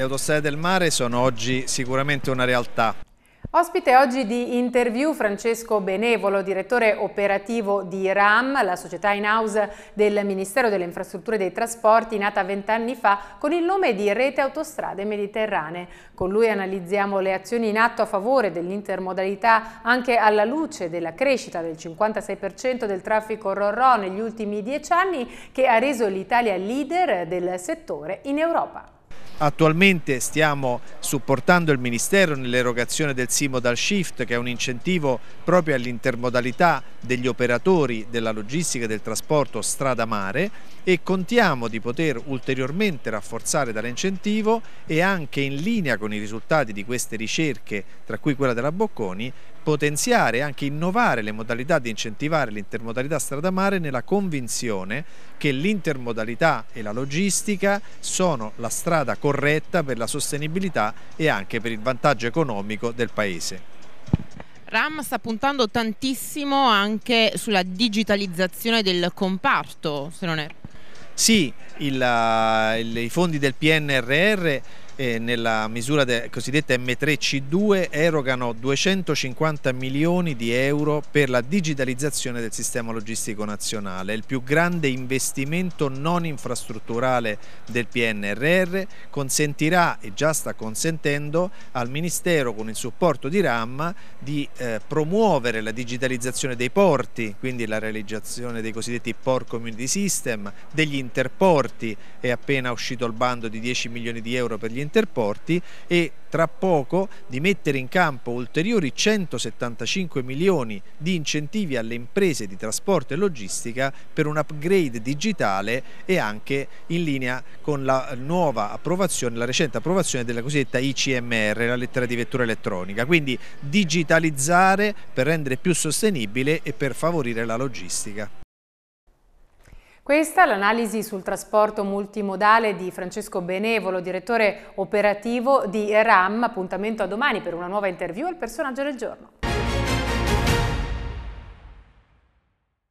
Le autostrade del mare sono oggi sicuramente una realtà. Ospite oggi di interview Francesco Benevolo, direttore operativo di RAM, la società in house del Ministero delle Infrastrutture e dei Trasporti, nata vent'anni fa con il nome di Rete Autostrade Mediterranee. Con lui analizziamo le azioni in atto a favore dell'intermodalità anche alla luce della crescita del 56% del traffico RORO negli ultimi dieci anni che ha reso l'Italia leader del settore in Europa. Attualmente stiamo supportando il Ministero nell'erogazione del Simodal Shift che è un incentivo proprio all'intermodalità degli operatori della logistica e del trasporto strada-mare e contiamo di poter ulteriormente rafforzare tale incentivo e anche in linea con i risultati di queste ricerche, tra cui quella della Bocconi, potenziare e anche innovare le modalità di incentivare l'intermodalità strada-mare nella convinzione che l'intermodalità e la logistica sono la strada corretta per la sostenibilità e anche per il vantaggio economico del Paese. RAM sta puntando tantissimo anche sulla digitalizzazione del comparto, se non è. Sì, il, eh, il, i fondi del PNRR eh, nella misura cosiddetta M3C2 erogano 250 milioni di euro per la digitalizzazione del sistema logistico nazionale, il più grande investimento non infrastrutturale del PNRR, consentirà e già sta consentendo al Ministero con il supporto di RAM di eh, promuovere la digitalizzazione dei porti, quindi la realizzazione dei cosiddetti port community system, degli interporti, è appena uscito il bando di 10 milioni di euro per gli interporti Interporti e tra poco di mettere in campo ulteriori 175 milioni di incentivi alle imprese di trasporto e logistica per un upgrade digitale e anche in linea con la nuova approvazione, la recente approvazione della cosiddetta ICMR, la lettera di vettura elettronica. Quindi digitalizzare per rendere più sostenibile e per favorire la logistica. Questa è l'analisi sul trasporto multimodale di Francesco Benevolo, direttore operativo di RAM, appuntamento a domani per una nuova interview al personaggio del giorno.